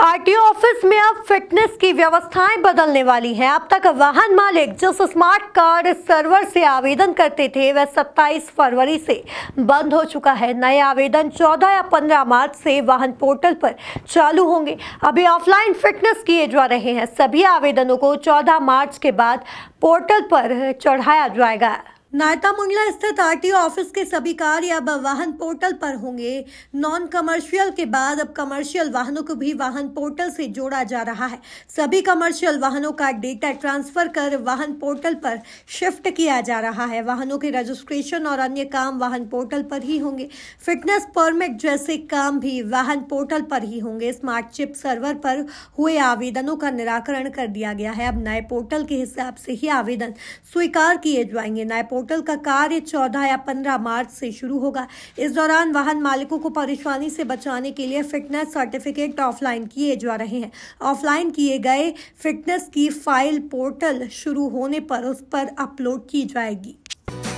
RTO office में अब fitness की व्यवस्थाएं बदलने वाली हैं। अब तक वाहन मालिक जिस स्मार्ट कार्ड सर्वर से आवेदन करते थे वह 27 फरवरी से बंद हो चुका है नए आवेदन 14 या 15 मार्च से वाहन पोर्टल पर चालू होंगे अभी ऑफलाइन फिटनेस किए जा रहे हैं सभी आवेदनों को 14 मार्च के बाद पोर्टल पर चढ़ाया जाएगा नायता मुंडला स्थित आरटीओ ऑफिस के सभी कार्य अब वाहन पोर्टल पर होंगे नॉन कमर्शियल के बाद अब कमर्शियल वाहनों को भी वाहन पोर्टल से जोड़ा जा रहा है सभी कमर्शियल वाहनों का डेटा ट्रांसफर कर वाहन पोर्टल पर शिफ्ट किया जा रहा है वाहनों के रजिस्ट्रेशन और अन्य काम वाहन पोर्टल पर ही होंगे फिटनेस परमिट जैसे काम भी वाहन पोर्टल पर ही होंगे स्मार्ट चिप सर्वर पर हुए आवेदनों का निराकरण कर दिया गया है अब नए पोर्टल के हिसाब से ही आवेदन स्वीकार किए जाएंगे नए पोर्टल का कार्य चौदह या पंद्रह मार्च से शुरू होगा इस दौरान वाहन मालिकों को परेशानी से बचाने के लिए फिटनेस सर्टिफिकेट ऑफलाइन किए जा रहे हैं ऑफलाइन किए गए फिटनेस की फाइल पोर्टल शुरू होने पर उस पर अपलोड की जाएगी